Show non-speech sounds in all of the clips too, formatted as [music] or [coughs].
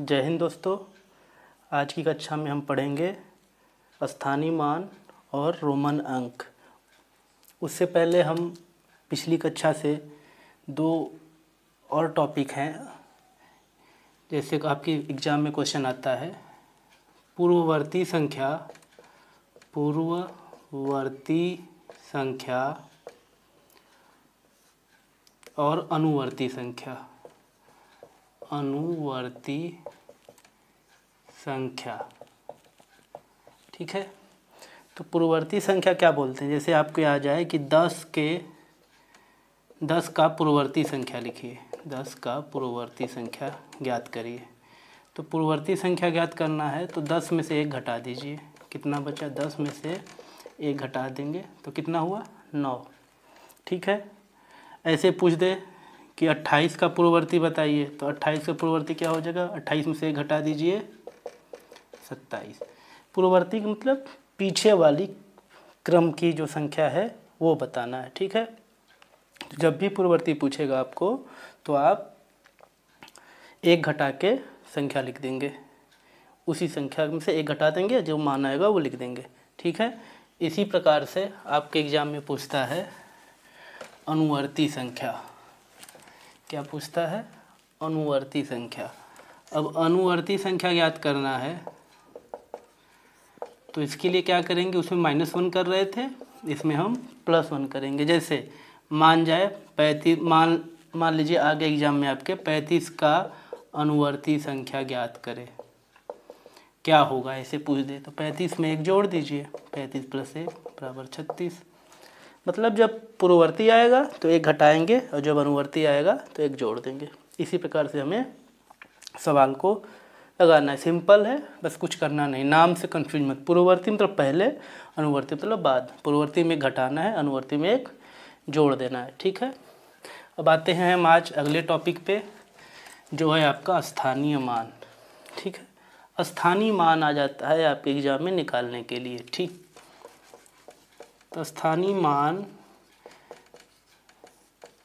जय हिंद दोस्तों आज की कक्षा में हम पढ़ेंगे स्थानीय मान और रोमन अंक उससे पहले हम पिछली कक्षा से दो और टॉपिक हैं जैसे आपकी एग्ज़ाम में क्वेश्चन आता है पूर्ववर्ती संख्या पूर्ववर्ती संख्या और अनुवर्ती संख्या अनुवर्ती संख्या ठीक है तो पूर्ववर्ती संख्या क्या बोलते हैं जैसे आपको आ जाए कि दस के दस का पूर्ववर्ती संख्या लिखिए दस का पूर्ववर्ती संख्या ज्ञात करिए तो पूर्ववर्ती संख्या ज्ञात करना है तो दस में से एक घटा दीजिए कितना बचा दस में से एक घटा देंगे तो कितना हुआ नौ ठीक है ऐसे पूछ दे कि 28 का पूर्ववर्ती बताइए तो 28 का पूर्ववर्ती क्या हो जाएगा 28 में से घटा दीजिए 27 पूर्ववर्ती का मतलब पीछे वाली क्रम की जो संख्या है वो बताना है ठीक है तो जब भी पूर्ववर्ती पूछेगा आपको तो आप एक घटा के संख्या लिख देंगे उसी संख्या में से एक घटा देंगे जो मान आएगा वो लिख देंगे ठीक है इसी प्रकार से आपके एग्ज़ाम में पूछता है अनुवर्ती संख्या क्या पूछता है अनुवर्ती संख्या अब अनुवर्ती संख्या ज्ञात करना है तो इसके लिए क्या करेंगे उसमें माइनस वन कर रहे थे इसमें हम प्लस वन करेंगे जैसे मान जाए पैंतीस मान मान लीजिए आगे एग्जाम में आपके पैंतीस का अनुवर्ती संख्या ज्ञात करें क्या होगा ऐसे पूछ दे तो पैंतीस में एक जोड़ दीजिए पैंतीस प्लस एक बराबर छत्तीस मतलब जब पूर्ववर्ती आएगा तो एक घटाएंगे और जब अनुवर्ती आएगा तो एक जोड़ देंगे इसी प्रकार से हमें सवाल को लगाना है सिंपल है बस कुछ करना नहीं नाम से कन्फ्यूज मत पूर्ववर्ती मतलब पहले अनुवर्ती मतलब बाद पूर्ववर्ती में घटाना है अनुवर्ती में एक जोड़ देना है ठीक है अब आते हैं हम आज अगले टॉपिक पे जो है आपका स्थानीय मान ठीक है स्थानीय मान आ जाता है आपके एग्जाम में निकालने के लिए ठीक तो स्थानीय मान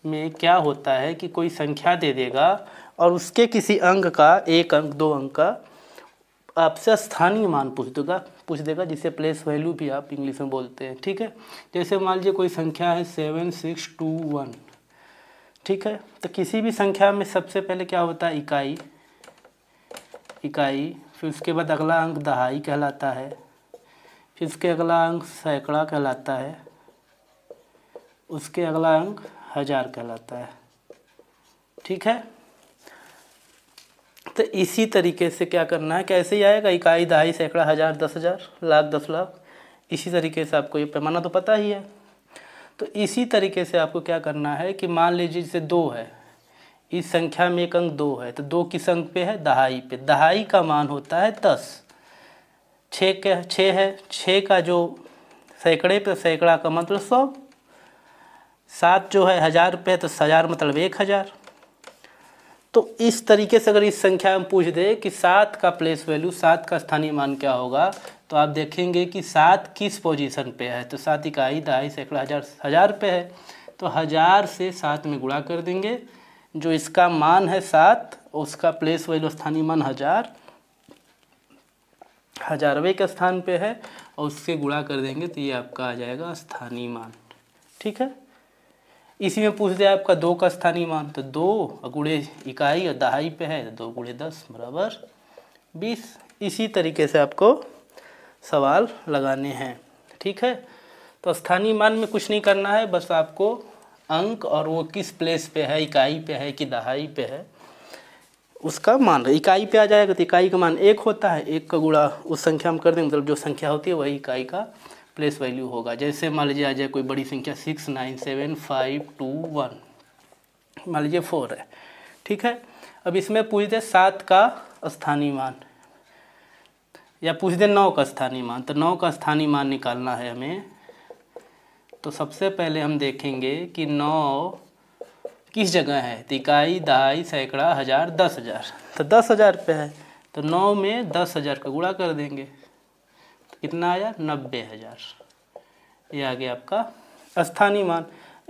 में क्या होता है कि कोई संख्या दे देगा और उसके किसी अंग का एक अंक दो अंक का आपसे स्थानीय मान पूछ देगा पूछ देगा जिसे प्लेस वैल्यू भी आप इंग्लिश में बोलते हैं ठीक है जैसे मान लीजिए कोई संख्या है सेवन सिक्स टू वन ठीक है तो किसी भी संख्या में सबसे पहले क्या होता है इकाई इकाई फिर उसके बाद अगला अंक दहाई कहलाता है इसके अगला अंक सैकड़ा कहलाता है उसके अगला अंक हजार कहलाता है ठीक है तो इसी तरीके से क्या करना है कैसे ही आएगा इकाई दहाई सैकड़ा हज़ार दस हज़ार लाख दस लाख इसी तरीके से आपको ये पैमाना तो पता ही है तो इसी तरीके से आपको क्या करना है कि मान लीजिए जैसे दो है इस संख्या में एक अंक दो है तो दो किस अंक पे है दहाई पे दहाई का मान होता है दस छः छः है छः का जो सैकड़े पे सैकड़ा का मतलब सौ सात जो है हज़ार रुपये तो हज़ार मतलब एक हज़ार तो इस तरीके से अगर इस संख्या में पूछ दे कि सात का प्लेस वैल्यू सात का स्थानीय मान क्या होगा तो आप देखेंगे कि सात किस पोजीशन पे है तो सात इकाई दहाई सैकड़ा हज़ार हज़ार पे है तो हज़ार से सात में गुणा कर देंगे जो इसका मान है सात उसका प्लेस वैल्यू स्थानीय मान हज़ार हजारवें के स्थान पे है और उससे गुणा कर देंगे तो ये आपका आ जाएगा स्थानीय मान ठीक है इसी में पूछ दिया आपका दो का स्थानीय मान तो दो गुड़े इकाई और दहाई पे है तो दो गुड़े दस बराबर बीस इसी तरीके से आपको सवाल लगाने हैं ठीक है तो स्थानीय मान में कुछ नहीं करना है बस आपको अंक और वो किस प्लेस पे है इकाई पे है कि दहाई पे है उसका मान इकाई पे आ जाएगा तो इकाई का मान एक होता है एक का गुड़ा उस संख्या हम कर देंगे मतलब जो संख्या होती है वही इकाई का प्लेस वैल्यू होगा जैसे मान लीजिए आ जाए कोई बड़ी संख्या six nine seven five two one मान लीजिए फोर है ठीक है अब इसमें पूछ दे सात का स्थानीय मान या पूछ दे नौ का स्थानीय मान तो नौ का स्थानीय मान निकालना है हमें तो सबसे पहले हम देखेंगे कि नौ किस जगह है तो इकाई दहाई सैकड़ा हज़ार दस हज़ार तो दस हज़ार पे है तो नौ में दस हज़ार का गुणा कर देंगे तो कितना आया नब्बे हज़ार ये आ गया आपका स्थानीय मान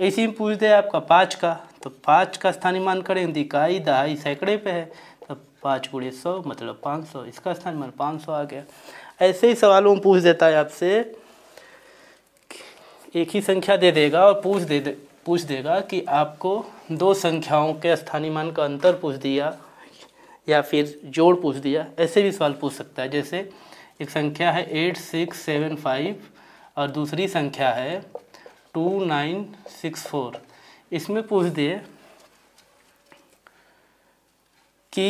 इसी में पूछ दे आपका पाँच का तो पाँच का स्थानीय मान करें तो इकाई दहाई सैकड़े पे है तो पाँच गुड़े सौ मतलब पाँच सौ इसका स्थानीय मान पाँच सौ आ गया ऐसे ही सवालों में पूछ देता है आपसे एक ही संख्या दे देगा और पूछ दे, दे पूछ देगा कि आपको दो संख्याओं के स्थानीय मान का अंतर पूछ दिया या फिर जोड़ पूछ दिया ऐसे भी सवाल पूछ सकता है जैसे एक संख्या है एट सिक्स सेवन फाइव और दूसरी संख्या है टू नाइन सिक्स फोर इसमें पूछ दिए कि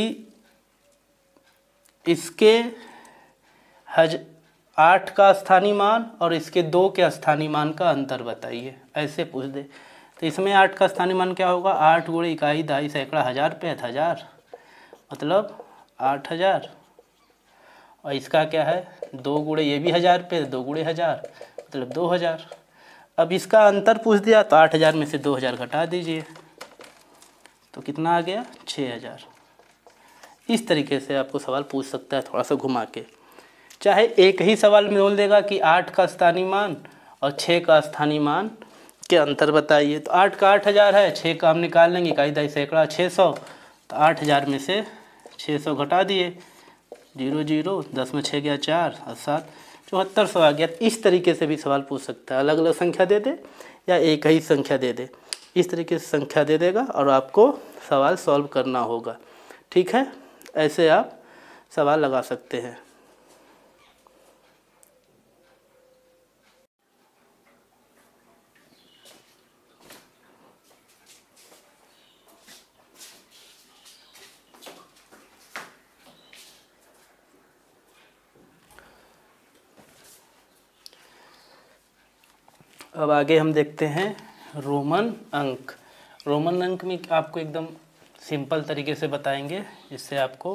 इसके हज आठ का स्थानीय मान और इसके दो के स्थानीय मान का अंतर बताइए ऐसे पूछ दे तो इसमें आठ का स्थानीय मान क्या होगा आठ गुड़े इकाई दाई सैकड़ा हज़ार पे हज़ार मतलब आठ हज़ार और इसका क्या है दो गुड़े ये भी हज़ार पे दो गुड़े हज़ार मतलब दो हज़ार अब इसका अंतर पूछ दिया तो आठ हज़ार में से दो हज़ार घटा दीजिए तो कितना आ गया छः हज़ार इस तरीके से आपको सवाल पूछ सकता है थोड़ा सा घुमा के चाहे एक ही सवाल में बोल देगा कि आठ का स्थानीय मान और छः का स्थानीय मान के अंतर बताइए तो आठ का आठ हज़ार है छः का हम निकाल लेंगे इकाई दाई सैकड़ा छः सौ तो आठ हज़ार में से छः सौ घटा दिए जीरो जीरो दस में छः गया चार और सात चौहत्तर सौ आ गया तो इस तरीके से भी सवाल पूछ सकता है अलग अलग संख्या दे दे या एक ही संख्या दे दे इस तरीके से संख्या दे देगा और आपको सवाल सॉल्व करना होगा ठीक है ऐसे आप सवाल लगा सकते हैं अब आगे हम देखते हैं रोमन अंक रोमन अंक में आपको एकदम सिंपल तरीके से बताएंगे जिससे आपको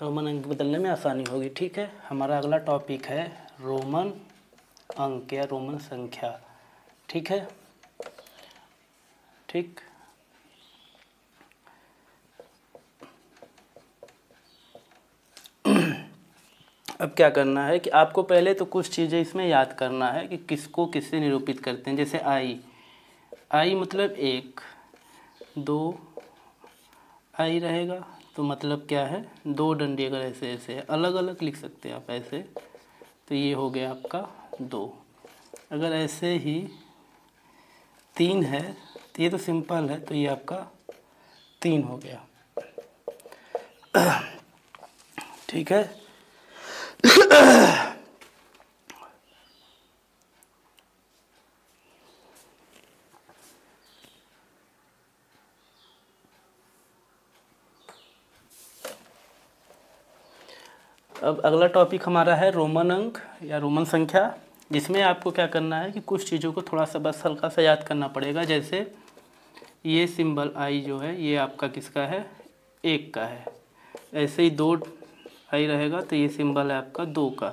रोमन अंक बदलने में आसानी होगी ठीक है हमारा अगला टॉपिक है रोमन अंक या रोमन संख्या ठीक है ठीक अब क्या करना है कि आपको पहले तो कुछ चीज़ें इसमें याद करना है कि किसको किससे निरूपित करते हैं जैसे आई आई मतलब एक दो आई रहेगा तो मतलब क्या है दो डंडी अगर ऐसे ऐसे है अलग अलग लिख सकते हैं आप ऐसे तो ये हो गया आपका दो अगर ऐसे ही तीन है तो ये तो सिंपल है तो ये आपका तीन हो गया [clears throat] ठीक है अब अगला टॉपिक हमारा है रोमन अंक या रोमन संख्या जिसमें आपको क्या करना है कि कुछ चीज़ों को थोड़ा सा बस हल्का सा याद करना पड़ेगा जैसे ये सिंबल आई जो है ये आपका किसका है एक का है ऐसे ही दो आई रहेगा तो ये सिंबल है आपका दो का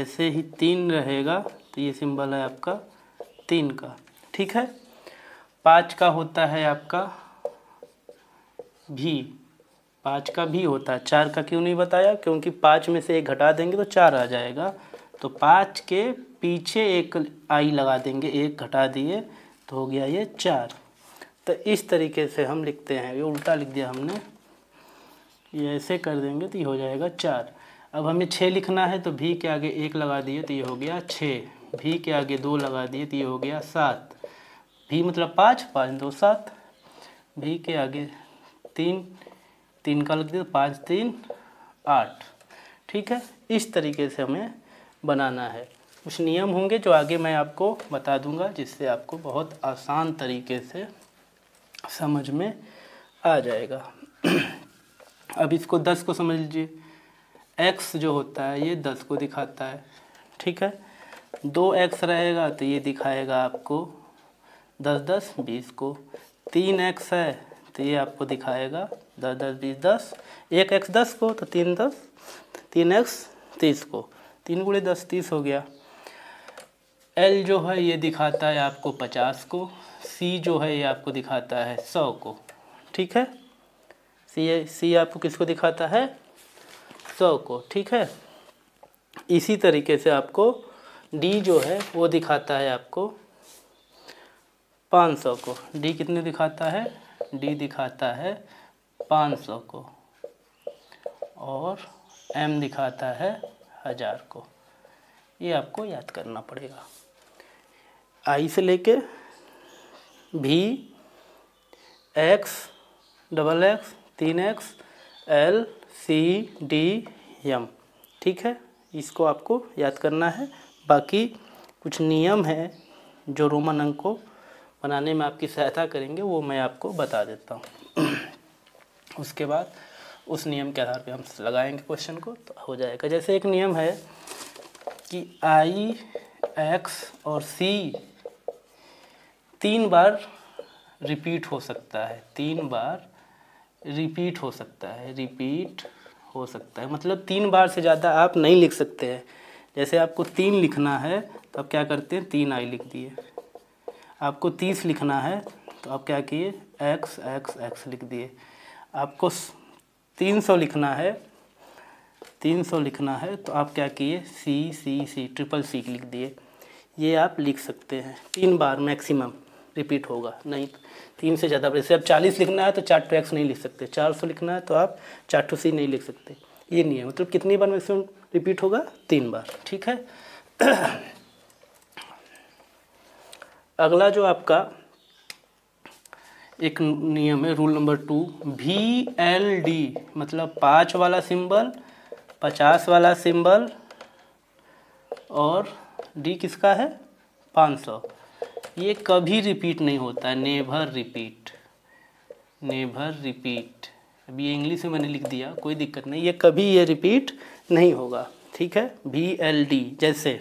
ऐसे ही तीन रहेगा तो ये सिंबल है आपका तीन का ठीक है पाँच का होता है आपका भी पाँच का भी होता है चार का क्यों नहीं बताया क्योंकि पाँच में से एक घटा देंगे तो चार आ जाएगा तो पाँच के पीछे एक आई लगा देंगे एक घटा दिए तो हो गया ये चार तो इस तरीके से हम लिखते हैं ये उल्टा लिख दिया हमने ये ऐसे कर देंगे तो ये हो जाएगा चार अब हमें छः लिखना है तो भी के आगे एक लगा दिए तो ये हो गया छः भी के आगे दो लगा दिए तो ये हो गया सात भी मतलब पाँच पाँच दो सात भी के आगे तीन तीन का लिख दिया पाँच तीन आठ ठीक है इस तरीके से हमें बनाना है कुछ नियम होंगे जो आगे मैं आपको बता दूंगा जिससे आपको बहुत आसान तरीके से समझ में आ जाएगा अब इसको दस को समझ लीजिए एक्स जो होता है ये दस को दिखाता है ठीक है दो एक्स रहेगा तो ये दिखाएगा आपको दस दस बीस को तीन एक्स है तो ये आपको दिखाएगा दस दस बीस दस एक एक्स दस को तो तीन दस तीन एक्स तीस को तीन गुड़े दस तीस हो गया एल जो है ये दिखाता है आपको पचास को सी जो है ये आपको दिखाता है सौ को ठीक है सी सी आपको किसको दिखाता है सौ को ठीक है इसी तरीके से आपको डी जो है वो दिखाता है आपको पाँच सौ को डी कितने दिखाता है डी दिखाता है 500 को और एम दिखाता है हज़ार को ये आपको याद करना पड़ेगा आई से लेके भी एक्स डबल एक्स तीन X L C D M ठीक है इसको आपको याद करना है बाकी कुछ नियम हैं जो रोमन अंक को बनाने में आपकी सहायता करेंगे वो मैं आपको बता देता हूँ [clears throat] उसके बाद उस नियम के आधार पे हम लगाएंगे क्वेश्चन को तो हो जाएगा जैसे एक नियम है कि आई एक्स और सी तीन बार रिपीट हो सकता है तीन बार रिपीट हो सकता है रिपीट हो सकता है मतलब तीन बार से ज़्यादा आप नहीं लिख सकते हैं जैसे आपको तीन लिखना है तो आप क्या करते हैं तीन आई लिख दिए आपको तीस लिखना है तो आप क्या किए एक्स एक्स एक्स लिख दिए आपको तीन सौ लिखना है तीन सौ लिखना है तो आप क्या किए सी सी सी ट्रिपल सी लिख दिए ये आप लिख सकते हैं तीन बार मैक्सिमम रिपीट होगा नहीं तीन से ज़्यादा जैसे आप चालीस लिखना है तो चार टू एक्स नहीं लिख सकते चार सौ लिखना है तो आप चार टू सी नहीं लिख सकते ये नहीं है मतलब कितनी बार मैक्सिमम रिपीट होगा तीन बार ठीक है अगला जो आपका एक नियम है rule number two V L D मतलब पाँच वाला सिंबल पचास वाला सिंबल और डी किसका है पाँच सौ ये कभी रिपीट नहीं होता है नेभर रिपीट नेभर रिपीट अभी ये इंग्लिश में मैंने लिख दिया कोई दिक्कत नहीं ये कभी ये रिपीट नहीं होगा ठीक है वी एल डी जैसे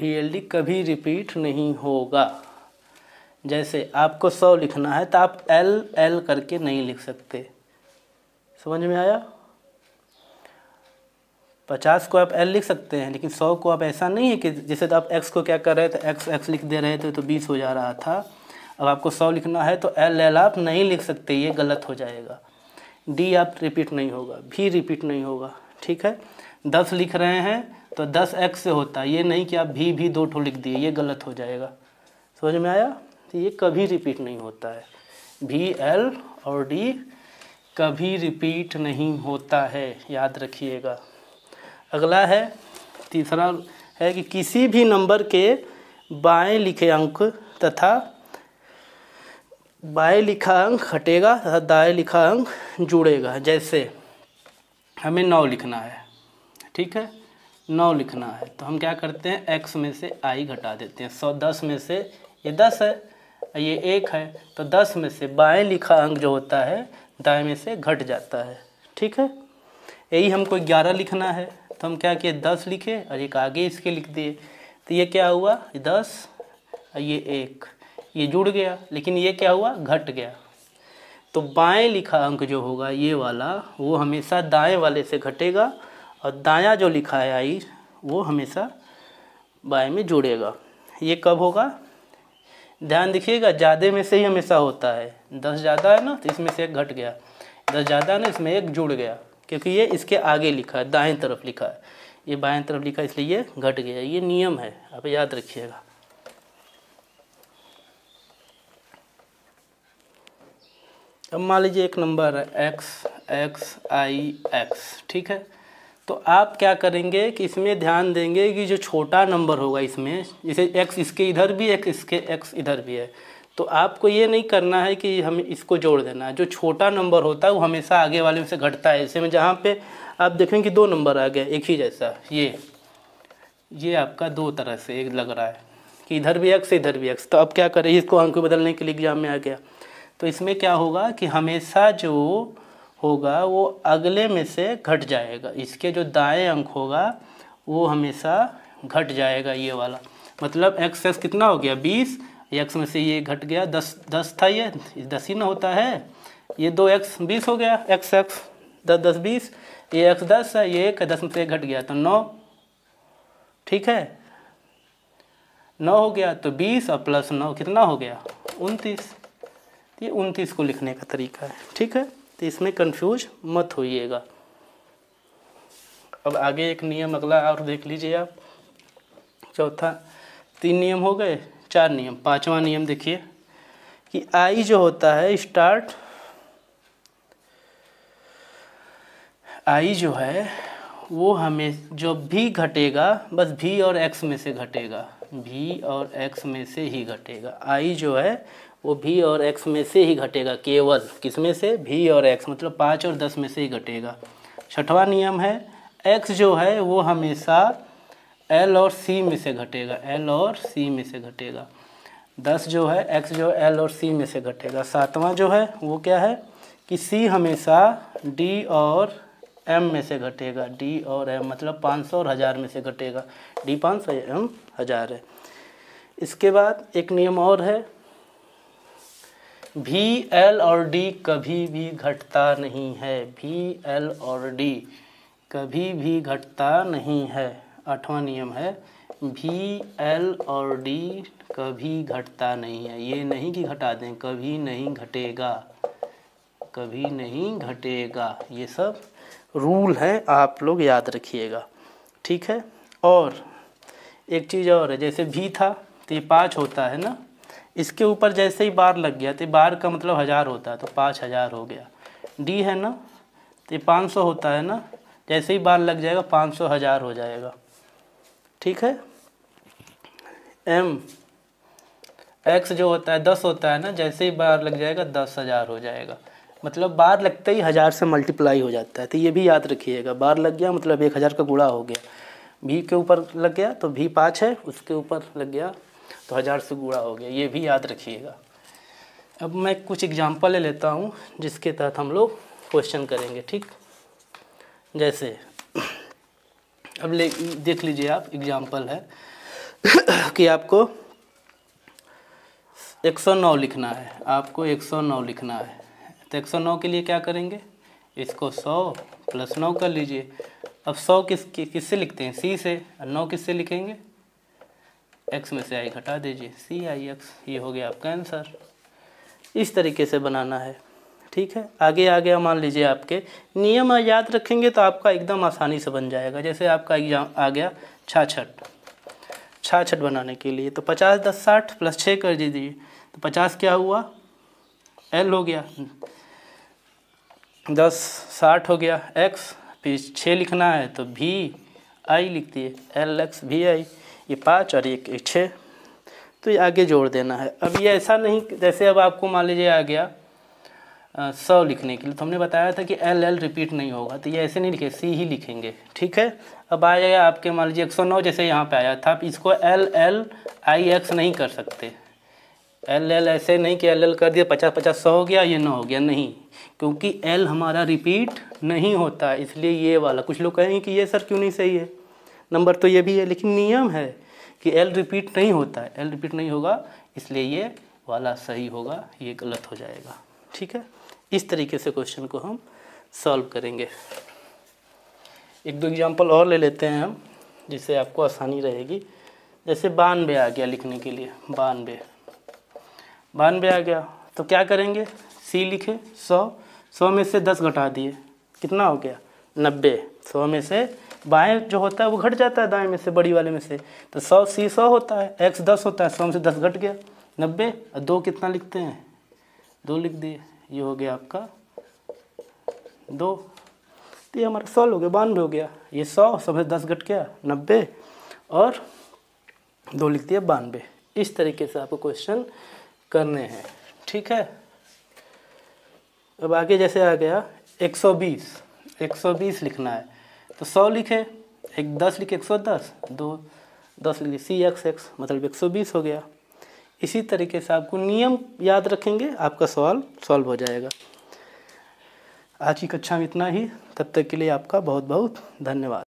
पीएलडी कभी रिपीट नहीं होगा जैसे आपको सौ लिखना है तो आप एल एल करके नहीं लिख सकते समझ में आया पचास को आप एल लिख सकते हैं लेकिन सौ को आप ऐसा नहीं है कि जैसे तो आप एक्स को क्या कर रहे थे एक्स एक्स लिख दे रहे थे तो, तो बीस हो जा रहा था अब आपको सौ लिखना है तो एल एल आप नहीं लिख सकते ये गलत हो जाएगा डी आप रिपीट नहीं होगा भी रिपीट नहीं होगा ठीक है दस लिख रहे हैं तो दस एक्स से होता है ये नहीं कि आप भी भी दो ठो लिख दिए ये गलत हो जाएगा समझ में आया तो ये कभी रिपीट नहीं होता है भी एल और डी कभी रिपीट नहीं होता है याद रखिएगा अगला है तीसरा है कि किसी भी नंबर के बाएं लिखे अंक तथा बाएं लिखा अंक हटेगा तथा दाएं लिखा अंक जुड़ेगा जैसे हमें नौ लिखना है ठीक है नौ लिखना है तो हम क्या करते हैं एक्स में से आई घटा देते हैं सौ दस में से ये दस है ये एक है तो दस में से बाएं लिखा अंक जो होता है दाएं में से घट जाता है ठीक है यही हमको ग्यारह लिखना है तो हम क्या किए दस लिखे और एक आगे इसके लिख दिए तो ये क्या हुआ दस और ये एक ये जुड़ गया लेकिन ये क्या हुआ घट गया तो बाएं लिखा अंक जो होगा ये वाला वो हमेशा दाएं वाले से घटेगा और दाया जो लिखा है आई वो हमेशा बाएँ में जुड़ेगा ये कब होगा ध्यान दिखिएगा ज़्यादा में से ही हमेशा होता है दस ज़्यादा है ना तो इसमें से एक घट गया दस ज़्यादा है ना इसमें एक जुड़ गया क्योंकि ये इसके आगे लिखा है दाएं तरफ लिखा है ये बाएं तरफ लिखा है इसलिए ये घट गया ये नियम है आप याद रखिएगा अब मान लीजिए एक नंबर है एक्स एक्स आई एक्स ठीक है तो आप क्या करेंगे कि इसमें ध्यान देंगे कि जो छोटा नंबर होगा इसमें जैसे एक्स इसके इधर भी एक्स इसके एक्स इधर भी है तो आपको ये नहीं करना है कि हमें इसको जोड़ देना है जो छोटा नंबर होता है वो हमेशा आगे वाले में से घटता है ऐसे में जहाँ पे आप देखें कि दो नंबर आ गया एक ही जैसा ये ये आपका दो तरह से एक लग रहा है कि इधर भी एक्स इधर भी एक्स तो अब क्या करें इसको अंक बदलने के लिए एग्जाम में आ गया तो इसमें क्या होगा कि हमेशा जो होगा वो अगले में से घट जाएगा इसके जो दाएं अंक होगा वो हमेशा घट जाएगा ये वाला मतलब एक्स एक्स कितना हो गया बीस एक्स में से ये घट गया दस दस था ये दस ही ना होता है ये दो एक्स बीस हो गया एक्स एक्स दस दस बीस ये एक्स दस है ये एक दस में से घट गया तो नौ ठीक है नौ हो गया तो बीस और प्लस नौ कितना हो गया उनतीस ये उनतीस को लिखने का तरीका है ठीक है तो इसमें कंफ्यूज मत होइएगा अब आगे एक नियम अगला और देख लीजिए आप चौथा तीन नियम हो गए चार नियम पांचवा नियम देखिए कि आई जो होता है स्टार्ट आई जो है वो हमें जो भी घटेगा बस भी और एक्स में से घटेगा भी और एक्स में से ही घटेगा आई जो है वो भी और एक्स में से ही घटेगा केवल किस में से भी और एक्स मतलब पाँच और दस में से ही घटेगा छठवां नियम है एक्स जो है वो हमेशा एल और सी में से घटेगा एल और सी में से घटेगा दस जो है एक्स जो एल और सी में से घटेगा सातवां जो है वो क्या है कि सी हमेशा डी और एम में से घटेगा डी और एम मतलब पाँच सौ और हज़ार में से घटेगा डी पाँच सौ एम हज़ार है इसके बाद एक नियम और है भी एल और डी कभी भी घटता नहीं है भी एल और डी कभी भी घटता नहीं है आठवां नियम है भी एल और डी कभी घटता नहीं है ये नहीं कि घटा दें कभी नहीं घटेगा कभी नहीं घटेगा ये सब रूल हैं आप लोग याद रखिएगा ठीक है और एक चीज़ और है जैसे भी था तो ये पाँच होता है ना इसके ऊपर जैसे ही बार लग गया तो बार का मतलब हज़ार होता है तो पाँच हज़ार हो गया डी है ना तो पाँच सौ होता है ना जैसे ही बार लग जाएगा पाँच सौ हज़ार हो जाएगा ठीक है एम एक्स जो होता है दस होता है ना जैसे ही बार लग जाएगा दस हज़ार हो जाएगा मतलब बार लगते ही हज़ार से मल्टीप्लाई हो जाता है तो ये भी याद रखिएगा बार लग गया मतलब एक हज़ार का गुड़ा हो गया भी के ऊपर लग गया तो भी पाँच है उसके ऊपर लग गया तो हज़ार से गुड़ा हो गया ये भी याद रखिएगा अब मैं कुछ एग्जाम्पल ले लेता हूँ जिसके तहत हम लोग क्वेश्चन करेंगे ठीक जैसे अब ले देख लीजिए आप एग्जाम्पल है [coughs] कि आपको एक सौ नौ लिखना है आपको एक सौ नौ लिखना है तो एक सौ नौ के लिए क्या करेंगे इसको सौ प्लस नौ कर लीजिए अब सौ किस किससे लिखते हैं सी से और नौ किससे लिखेंगे एक्स में से आई घटा दीजिए सी आई एक्स ये हो गया आपका आंसर इस तरीके से बनाना है ठीक है आगे आ गया मान लीजिए आपके नियम याद रखेंगे तो आपका एकदम आसानी से बन जाएगा जैसे आपका एग्जाम आ गया छाछठ छाछठ बनाने के लिए तो पचास दस साठ प्लस छः कर दीजिए तो पचास क्या हुआ एल हो गया दस साठ हो गया एक्स फिर छः लिखना है तो भी आई लिखती है एल एक्स भी आई ये पाँच और एक एक छः तो ये आगे जोड़ देना है अब ये ऐसा नहीं जैसे अब आपको मान लीजिए आ गया सौ लिखने के लिए तो हमने बताया था कि एल एल रिपीट नहीं होगा तो ये ऐसे नहीं लिखे सी ही लिखेंगे ठीक है अब आ जाएगा आपके मान लीजिए एक सौ नौ जैसे यहाँ पर आया था आप इसको एल एल आई एक्स नहीं कर सकते एल एल ऐसे नहीं कि एल एल कर दिया पचास पचास सौ हो गया ये नौ हो गया नहीं क्योंकि एल हमारा रिपीट नहीं होता इसलिए ये वाला कुछ लोग कहेंगे कि ये सर क्यों नहीं सही है नंबर तो ये भी है लेकिन नियम है कि एल रिपीट नहीं होता है एल रिपीट नहीं होगा इसलिए ये वाला सही होगा ये गलत हो जाएगा ठीक है इस तरीके से क्वेश्चन को हम सॉल्व करेंगे एक दो एग्जाम्पल और ले लेते हैं हम जिससे आपको आसानी रहेगी जैसे बानवे आ गया लिखने के लिए बानवे बानवे आ गया तो क्या करेंगे सी लिखे सौ सौ में से दस घटा दिए कितना हो गया नब्बे सौ में से बाएं जो होता है वो घट जाता है दाएँ में से बड़ी वाले में से तो सौ सी सौ होता है एक्स दस होता है सौ में से दस घट गया नब्बे और दो कितना लिखते हैं दो लिख दिए ये हो गया आपका दो तो ये हमारा सौ हो गया बानवे हो गया ये सौ सौ में दस घट गया नब्बे और दो लिख दिया बानवे इस तरीके से आपको क्वेश्चन करने हैं ठीक है अब आगे जैसे आ गया 120 120 लिखना है तो सौ लिखे एक दस लिखे एक सौ दस दो दस लिखे सी एक्स एक्स मतलब एक सौ बीस हो गया इसी तरीके से आपको नियम याद रखेंगे आपका सवाल सॉल्व हो जाएगा आज की कक्षा में इतना ही तब तक के लिए आपका बहुत बहुत धन्यवाद